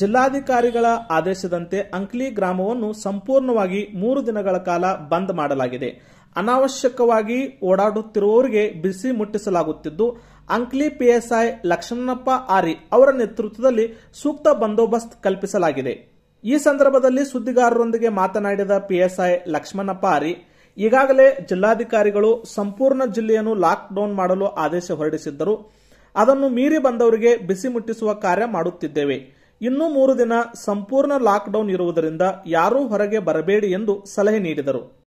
ಜಿಲ್ಲಾಧಿಕಾರಿಗಳ ಆದೇಶದಂತೆ ಅಂಕ್ಲಿ ಗ್ರಾಮವನ್ನು ಸಂಪೂರ್ಣವಾಗಿ ಮೂರು ದಿನಗಳ ಕಾಲ ಬಂದ್ ಮಾಡಲಾಗಿದೆ ಅನಾವಶ್ಯಕವಾಗಿ ಓಡಾಡುತ್ತಿರುವವರಿಗೆ ಬಿಸಿ ಮುಟ್ಟಿಸಲಾಗುತ್ತಿದ್ದು ಅಂಕ್ಲಿ ಪಿಎಸ್ಐ ಲಕ್ಷ್ಮಣಪ್ಪ ಆರಿ ಅವರ ನೇತೃತ್ವದಲ್ಲಿ ಸೂಕ್ತ ಬಂದೋಬಸ್ತ್ ಕಲ್ಪಿಸಲಾಗಿದೆ ಈ ಸಂದರ್ಭದಲ್ಲಿ ಸುದ್ದಿಗಾರರೊಂದಿಗೆ ಮಾತನಾಡಿದ ಪಿಎಸ್ಐ ಲಕ್ಷ್ಮಣಪ್ಪ ಆರಿ ಈಗಾಗಲೇ ಜಿಲ್ಲಾಧಿಕಾರಿಗಳು ಸಂಪೂರ್ಣ ಜಿಲ್ಲೆಯನ್ನು ಲಾಕ್ಡೌನ್ ಮಾಡಲು ಆದೇಶ ಹೊರಡಿಸಿದ್ದರು ಅದನ್ನು ಮೀರಿ ಬಂದವರಿಗೆ ಬಿಸಿ ಮುಟ್ಟಿಸುವ ಕಾರ್ಯ ಮಾಡುತ್ತಿದ್ದೇವೆ ಇನ್ನು ಮೂರು ದಿನ ಸಂಪೂರ್ಣ ಲಾಕ್ಡೌನ್ ಇರುವುದರಿಂದ ಯಾರೂ ಹೊರಗೆ ಬರಬೇಡಿ ಎಂದು ಸಲಹೆ ನೀಡಿದರು